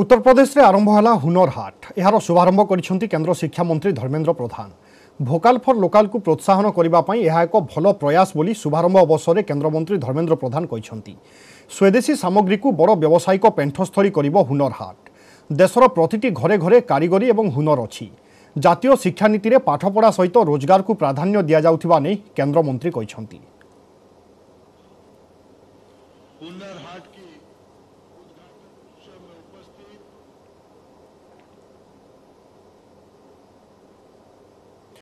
উত্তৰ প্ৰদেশৰে আৰম্ভ হ'ল হুনৰ হাট ইয়াৰ শুভাৰম্ভ কৰিছে কেন্দ্ৰ শিক্ষামন্ত্ৰী ধৰ্মেন্দ্ৰ প্ৰধান ভোকাল ফৰ লোকাল প্ৰোৎসাহন কৰিব এক ভাল প্ৰয়াস বুলি শুভাৰম্ভ অৱসৰে কেন্দ্ৰমন্ত্ৰী ধৰ্মেন্দ্ৰ প্ৰধান কৈছে স্বদেশী সামগ্ৰীক বৰ ব্যৱসায়িক পেণ্ঠস্থলী কৰিব হুনৰ হাট দেশৰ প্ৰতিটো ঘৰে ঘৰে কাৰিকৰী আৰু হুনৰ অঁ জাতীয় শিক্ষানীতিৰে পাঠপঢ়া সৈতে ৰোজগাৰক প্ৰাধান্য দিয়া যোৱা নে কেন্দ্ৰমন্ত্ৰী কৈছে